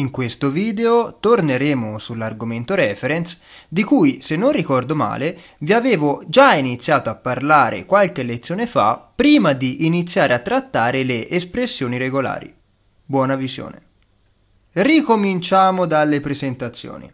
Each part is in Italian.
In questo video torneremo sull'argomento reference di cui, se non ricordo male, vi avevo già iniziato a parlare qualche lezione fa prima di iniziare a trattare le espressioni regolari. Buona visione. Ricominciamo dalle presentazioni.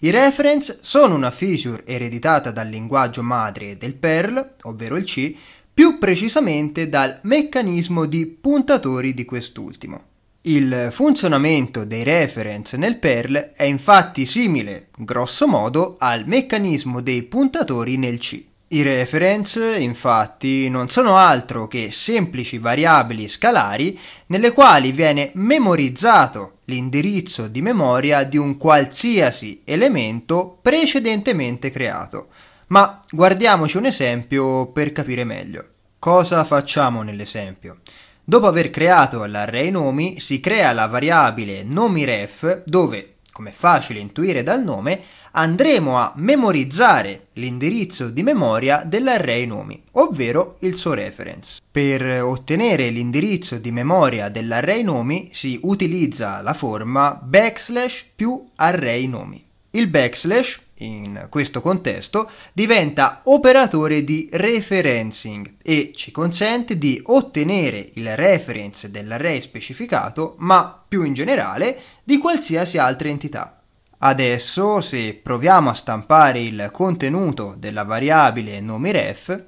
I reference sono una feature ereditata dal linguaggio madre del Perl, ovvero il C, più precisamente dal meccanismo di puntatori di quest'ultimo. Il funzionamento dei reference nel Perl è infatti simile, grosso modo, al meccanismo dei puntatori nel C. I reference, infatti, non sono altro che semplici variabili scalari nelle quali viene memorizzato l'indirizzo di memoria di un qualsiasi elemento precedentemente creato. Ma guardiamoci un esempio per capire meglio. Cosa facciamo nell'esempio? Dopo aver creato l'array nomi si crea la variabile nomiRef dove, come è facile intuire dal nome, andremo a memorizzare l'indirizzo di memoria dell'array nomi, ovvero il suo reference. Per ottenere l'indirizzo di memoria dell'array nomi si utilizza la forma backslash più array nomi. Il backslash in questo contesto, diventa operatore di referencing e ci consente di ottenere il reference dell'array specificato, ma più in generale di qualsiasi altra entità. Adesso, se proviamo a stampare il contenuto della variabile nomiref,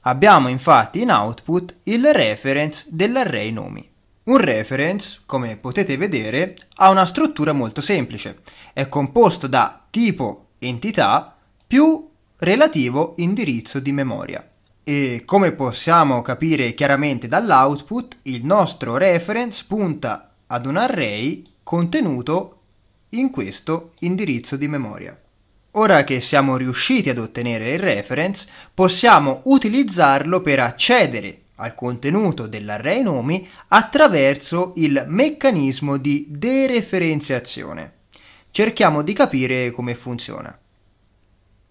abbiamo infatti in output il reference dell'array nomi. Un reference, come potete vedere, ha una struttura molto semplice è composto da tipo entità più relativo indirizzo di memoria. E come possiamo capire chiaramente dall'output, il nostro reference punta ad un array contenuto in questo indirizzo di memoria. Ora che siamo riusciti ad ottenere il reference, possiamo utilizzarlo per accedere al contenuto dell'array nomi attraverso il meccanismo di dereferenziazione cerchiamo di capire come funziona.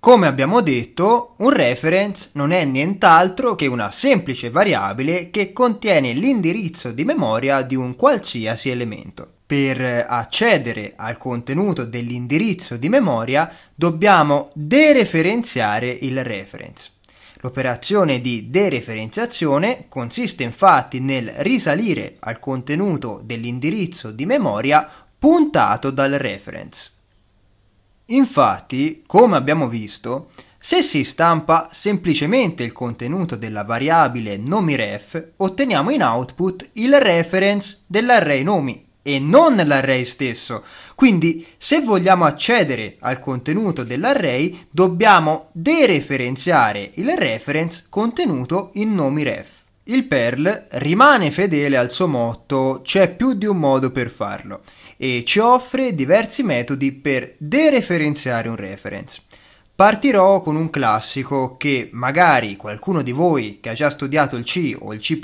Come abbiamo detto, un reference non è nient'altro che una semplice variabile che contiene l'indirizzo di memoria di un qualsiasi elemento. Per accedere al contenuto dell'indirizzo di memoria dobbiamo dereferenziare il reference. L'operazione di dereferenziazione consiste infatti nel risalire al contenuto dell'indirizzo di memoria puntato dal reference. Infatti, come abbiamo visto, se si stampa semplicemente il contenuto della variabile nomiref, otteniamo in output il reference dell'array nomi e non l'array stesso. Quindi, se vogliamo accedere al contenuto dell'array, dobbiamo dereferenziare il reference contenuto in nomiref. Il Perl rimane fedele al suo motto c'è più di un modo per farlo e ci offre diversi metodi per dereferenziare un reference. Partirò con un classico che magari qualcuno di voi che ha già studiato il C o il C++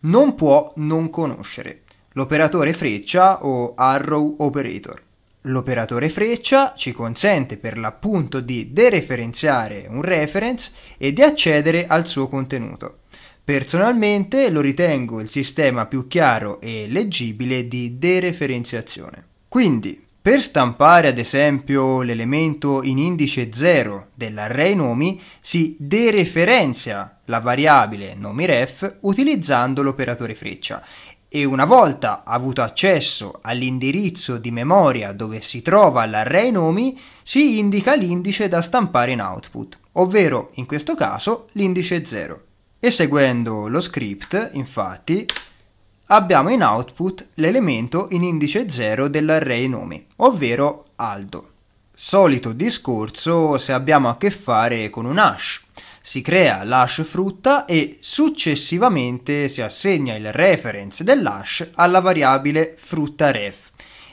non può non conoscere, l'operatore freccia o arrow operator. L'operatore freccia ci consente per l'appunto di dereferenziare un reference e di accedere al suo contenuto. Personalmente lo ritengo il sistema più chiaro e leggibile di dereferenziazione. Quindi, per stampare ad esempio l'elemento in indice 0 dell'array nomi si dereferenzia la variabile nomiref utilizzando l'operatore freccia e una volta avuto accesso all'indirizzo di memoria dove si trova l'array nomi si indica l'indice da stampare in output, ovvero in questo caso l'indice 0. E seguendo lo script, infatti, abbiamo in output l'elemento in indice 0 dell'array nomi, ovvero Aldo. Solito discorso se abbiamo a che fare con un hash. Si crea l'hash frutta e successivamente si assegna il reference dell'hash alla variabile frutta ref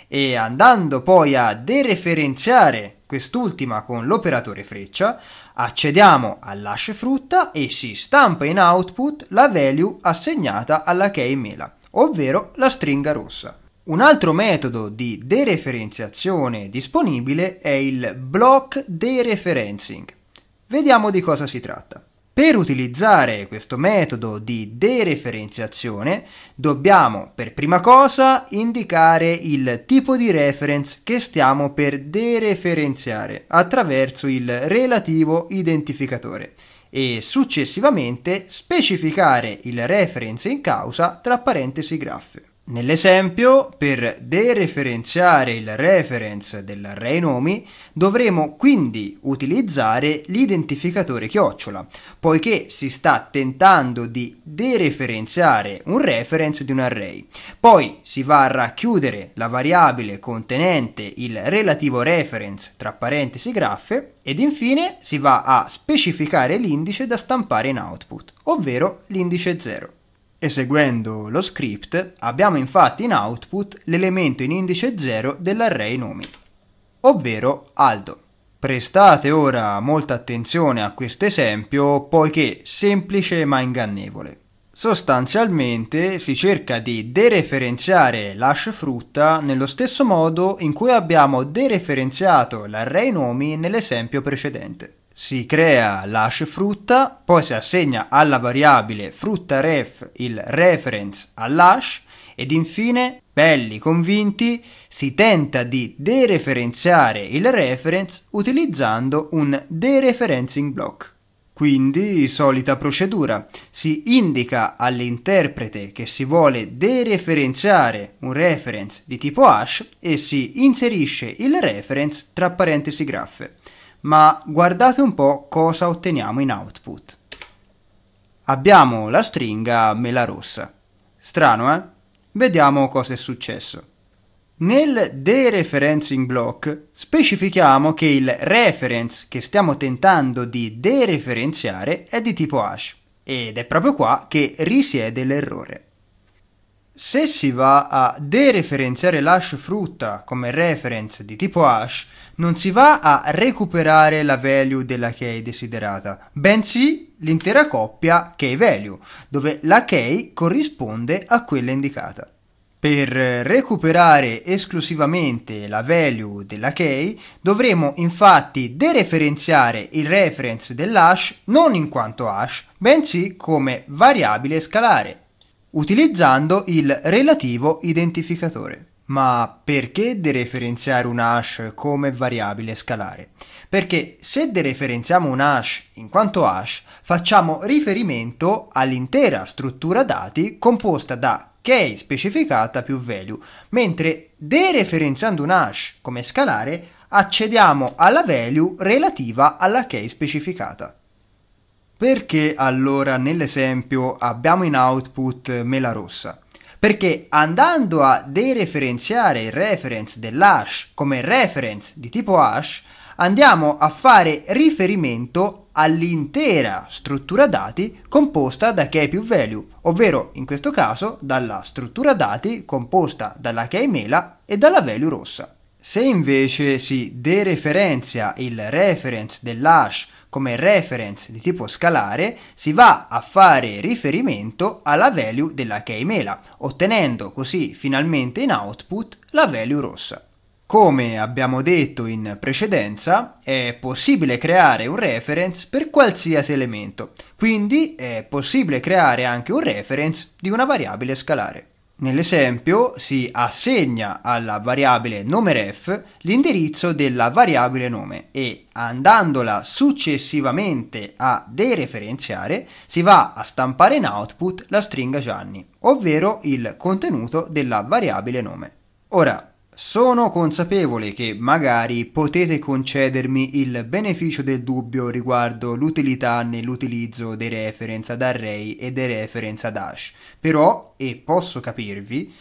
e andando poi a dereferenziare quest'ultima con l'operatore freccia, accediamo all'asce frutta e si stampa in output la value assegnata alla key mela, ovvero la stringa rossa. Un altro metodo di dereferenziazione disponibile è il block dereferencing. Vediamo di cosa si tratta. Per utilizzare questo metodo di dereferenziazione dobbiamo per prima cosa indicare il tipo di reference che stiamo per dereferenziare attraverso il relativo identificatore e successivamente specificare il reference in causa tra parentesi graffe. Nell'esempio, per dereferenziare il reference dell'array nomi, dovremo quindi utilizzare l'identificatore chiocciola, poiché si sta tentando di dereferenziare un reference di un array. Poi si va a racchiudere la variabile contenente il relativo reference tra parentesi graffe ed infine si va a specificare l'indice da stampare in output, ovvero l'indice 0. Eseguendo lo script abbiamo infatti in output l'elemento in indice 0 dell'array nomi, ovvero Aldo. Prestate ora molta attenzione a questo esempio poiché semplice ma ingannevole. Sostanzialmente si cerca di dereferenziare l'hash frutta nello stesso modo in cui abbiamo dereferenziato l'array nomi nell'esempio precedente si crea l'hash frutta, poi si assegna alla variabile frutta ref il reference all'hash ed infine, belli convinti, si tenta di dereferenziare il reference utilizzando un dereferencing block. Quindi, solita procedura, si indica all'interprete che si vuole dereferenziare un reference di tipo hash e si inserisce il reference tra parentesi graffe ma guardate un po' cosa otteniamo in output. Abbiamo la stringa mela rossa. Strano, eh? Vediamo cosa è successo. Nel dereferencing block specifichiamo che il reference che stiamo tentando di dereferenziare è di tipo hash ed è proprio qua che risiede l'errore. Se si va a dereferenziare l'hash frutta come reference di tipo hash, non si va a recuperare la value della key desiderata, bensì l'intera coppia key value, dove la key corrisponde a quella indicata. Per recuperare esclusivamente la value della key dovremo infatti dereferenziare il reference dell'hash non in quanto hash, bensì come variabile scalare utilizzando il relativo identificatore. Ma perché dereferenziare un hash come variabile scalare? Perché se dereferenziamo un hash in quanto hash, facciamo riferimento all'intera struttura dati composta da key specificata più value, mentre dereferenziando un hash come scalare accediamo alla value relativa alla key specificata. Perché allora nell'esempio abbiamo in output mela rossa? Perché andando a dereferenziare il reference dell'hash come reference di tipo hash, andiamo a fare riferimento all'intera struttura dati composta da key più value, ovvero in questo caso dalla struttura dati composta dalla key mela e dalla value rossa. Se invece si dereferenzia il reference dell'hash come reference di tipo scalare si va a fare riferimento alla value della keymela, ottenendo così finalmente in output la value rossa. Come abbiamo detto in precedenza, è possibile creare un reference per qualsiasi elemento, quindi è possibile creare anche un reference di una variabile scalare. Nell'esempio si assegna alla variabile nomeref l'indirizzo della variabile nome e andandola successivamente a dereferenziare si va a stampare in output la stringa Gianni, ovvero il contenuto della variabile nome. Ora, sono consapevole che magari potete concedermi il beneficio del dubbio riguardo l'utilità nell'utilizzo dei reference ad array e dei reference ad hash, però, e posso capirvi,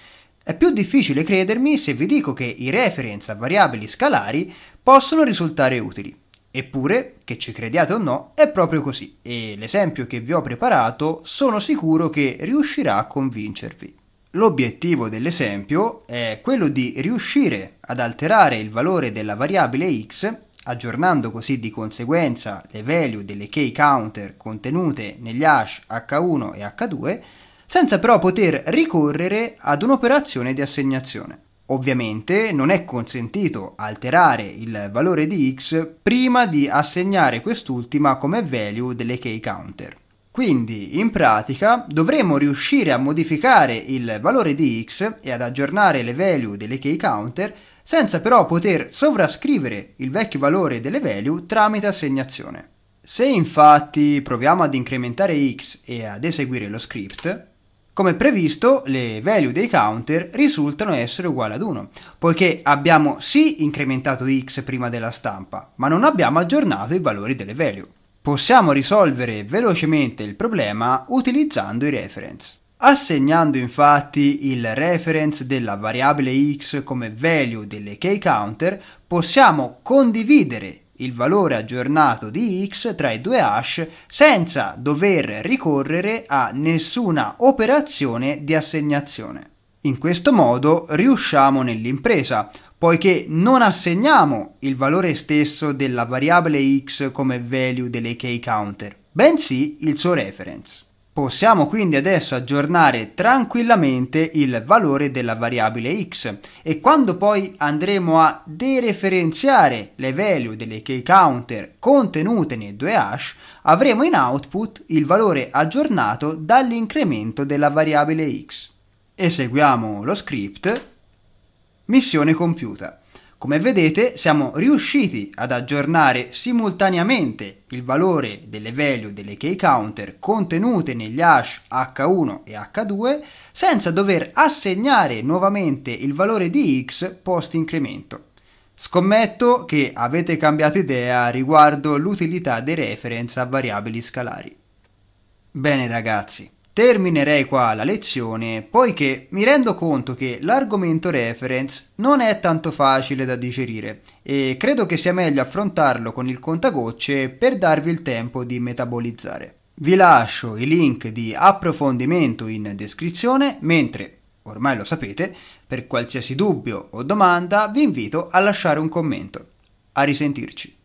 è più difficile credermi se vi dico che i reference a variabili scalari possono risultare utili. Eppure, che ci crediate o no, è proprio così e l'esempio che vi ho preparato sono sicuro che riuscirà a convincervi. L'obiettivo dell'esempio è quello di riuscire ad alterare il valore della variabile x, aggiornando così di conseguenza le value delle key counter contenute negli hash h1 e h2, senza però poter ricorrere ad un'operazione di assegnazione. Ovviamente non è consentito alterare il valore di x prima di assegnare quest'ultima come value delle key counter. Quindi, in pratica, dovremo riuscire a modificare il valore di x e ad aggiornare le value delle key counter senza però poter sovrascrivere il vecchio valore delle value tramite assegnazione. Se infatti proviamo ad incrementare x e ad eseguire lo script, come previsto le value dei counter risultano essere uguali ad 1, poiché abbiamo sì incrementato x prima della stampa, ma non abbiamo aggiornato i valori delle value. Possiamo risolvere velocemente il problema utilizzando i reference. Assegnando infatti il reference della variabile x come value delle key counter, possiamo condividere il valore aggiornato di x tra i due hash senza dover ricorrere a nessuna operazione di assegnazione. In questo modo riusciamo nell'impresa, poiché non assegniamo il valore stesso della variabile x come value delle key counter, bensì il suo reference. Possiamo quindi adesso aggiornare tranquillamente il valore della variabile x e quando poi andremo a dereferenziare le value delle key counter contenute nei due hash, avremo in output il valore aggiornato dall'incremento della variabile x. Eseguiamo lo script Missione compiuta. Come vedete siamo riusciti ad aggiornare simultaneamente il valore delle value delle key counter contenute negli hash H1 e H2 senza dover assegnare nuovamente il valore di X post incremento. Scommetto che avete cambiato idea riguardo l'utilità dei reference a variabili scalari. Bene ragazzi, Terminerei qua la lezione poiché mi rendo conto che l'argomento reference non è tanto facile da digerire e credo che sia meglio affrontarlo con il contagocce per darvi il tempo di metabolizzare. Vi lascio i link di approfondimento in descrizione mentre, ormai lo sapete, per qualsiasi dubbio o domanda vi invito a lasciare un commento. A risentirci.